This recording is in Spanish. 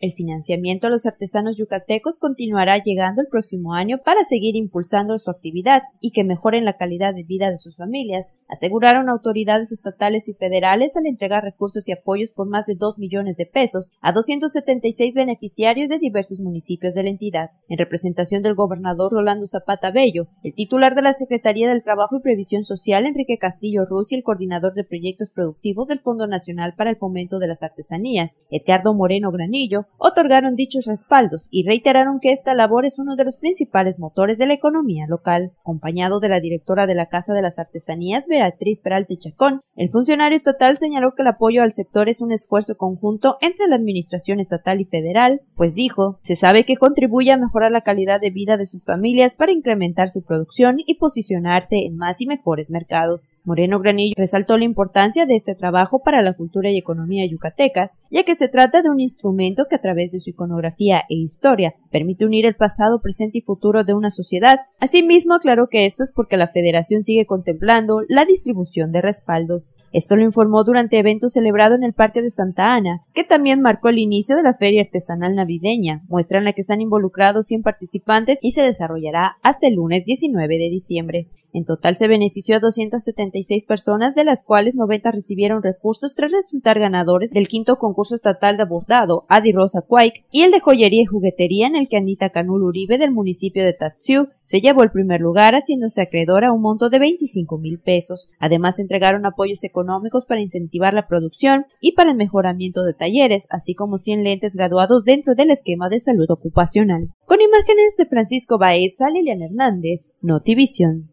El financiamiento a los artesanos yucatecos continuará llegando el próximo año para seguir impulsando su actividad y que mejoren la calidad de vida de sus familias, aseguraron autoridades estatales y federales al entregar recursos y apoyos por más de 2 millones de pesos a 276 beneficiarios de diversos municipios de la entidad. En representación del gobernador Rolando Zapata Bello, el titular de la Secretaría del Trabajo y Previsión Social, Enrique Castillo Ruz, y el coordinador de proyectos productivos del Fondo Nacional para el Fomento de las Artesanías, Eteardo Moreno Granillo, otorgaron dichos respaldos y reiteraron que esta labor es uno de los principales motores de la economía local. Acompañado de la directora de la Casa de las Artesanías, Beatriz Peralta Chacón, el funcionario estatal señaló que el apoyo al sector es un esfuerzo conjunto entre la Administración Estatal y Federal, pues dijo, se sabe que contribuye a mejorar la calidad de vida de sus familias para incrementar su producción y posicionarse en más y mejores mercados. Moreno Granillo resaltó la importancia de este trabajo para la cultura y economía yucatecas, ya que se trata de un instrumento que a través de su iconografía e historia permite unir el pasado, presente y futuro de una sociedad. Asimismo, aclaró que esto es porque la federación sigue contemplando la distribución de respaldos. Esto lo informó durante eventos celebrado en el Parque de Santa Ana, que también marcó el inicio de la Feria Artesanal Navideña, muestra en la que están involucrados 100 participantes y se desarrollará hasta el lunes 19 de diciembre. En total se benefició a 276 personas, de las cuales 90 recibieron recursos tras resultar ganadores del quinto concurso estatal de Abordado, Adi Rosa Quake y el de joyería y juguetería en el que Anita Canul Uribe del municipio de Tatsu, se llevó el primer lugar haciéndose acreedora a un monto de 25 mil pesos. Además se entregaron apoyos económicos para incentivar la producción y para el mejoramiento de talleres, así como 100 lentes graduados dentro del esquema de salud ocupacional. Con imágenes de Francisco Baeza, Lilian Hernández, Notivision.